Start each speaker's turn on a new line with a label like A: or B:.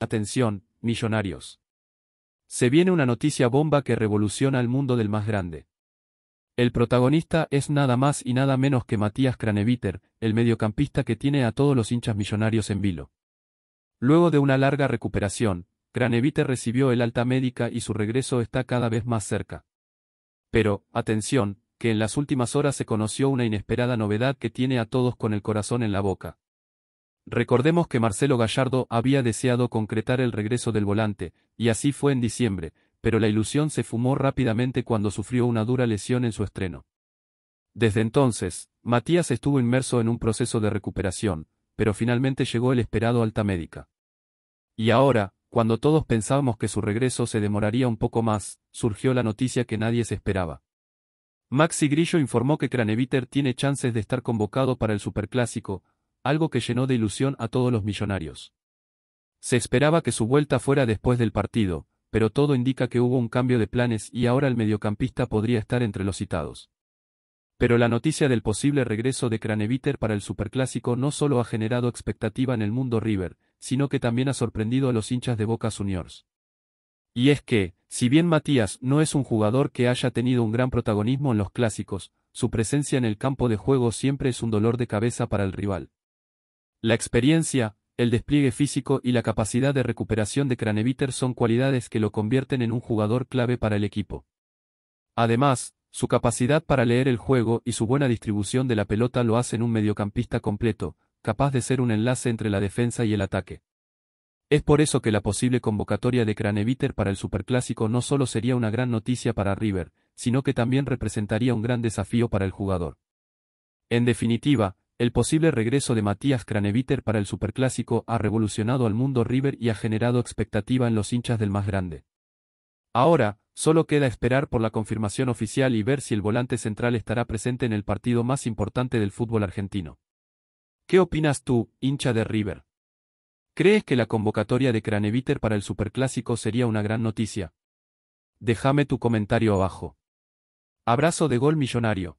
A: Atención, millonarios. Se viene una noticia bomba que revoluciona el mundo del más grande. El protagonista es nada más y nada menos que Matías Craneviter, el mediocampista que tiene a todos los hinchas millonarios en vilo. Luego de una larga recuperación, Craneviter recibió el alta médica y su regreso está cada vez más cerca. Pero, atención, que en las últimas horas se conoció una inesperada novedad que tiene a todos con el corazón en la boca. Recordemos que Marcelo Gallardo había deseado concretar el regreso del volante, y así fue en diciembre, pero la ilusión se fumó rápidamente cuando sufrió una dura lesión en su estreno. Desde entonces, Matías estuvo inmerso en un proceso de recuperación, pero finalmente llegó el esperado alta médica. Y ahora, cuando todos pensábamos que su regreso se demoraría un poco más, surgió la noticia que nadie se esperaba. Maxi Grillo informó que Craneviter tiene chances de estar convocado para el Superclásico, algo que llenó de ilusión a todos los millonarios. Se esperaba que su vuelta fuera después del partido, pero todo indica que hubo un cambio de planes y ahora el mediocampista podría estar entre los citados. Pero la noticia del posible regreso de Craneviter para el Superclásico no solo ha generado expectativa en el mundo River, sino que también ha sorprendido a los hinchas de Boca Juniors. Y es que, si bien Matías no es un jugador que haya tenido un gran protagonismo en los clásicos, su presencia en el campo de juego siempre es un dolor de cabeza para el rival. La experiencia, el despliegue físico y la capacidad de recuperación de Craneviter son cualidades que lo convierten en un jugador clave para el equipo. Además, su capacidad para leer el juego y su buena distribución de la pelota lo hacen un mediocampista completo, capaz de ser un enlace entre la defensa y el ataque. Es por eso que la posible convocatoria de Craneviter para el Superclásico no solo sería una gran noticia para River, sino que también representaría un gran desafío para el jugador. En definitiva, el posible regreso de Matías Craneviter para el Superclásico ha revolucionado al mundo River y ha generado expectativa en los hinchas del más grande. Ahora, solo queda esperar por la confirmación oficial y ver si el volante central estará presente en el partido más importante del fútbol argentino. ¿Qué opinas tú, hincha de River? ¿Crees que la convocatoria de Craneviter para el Superclásico sería una gran noticia? Déjame tu comentario abajo. Abrazo de gol millonario.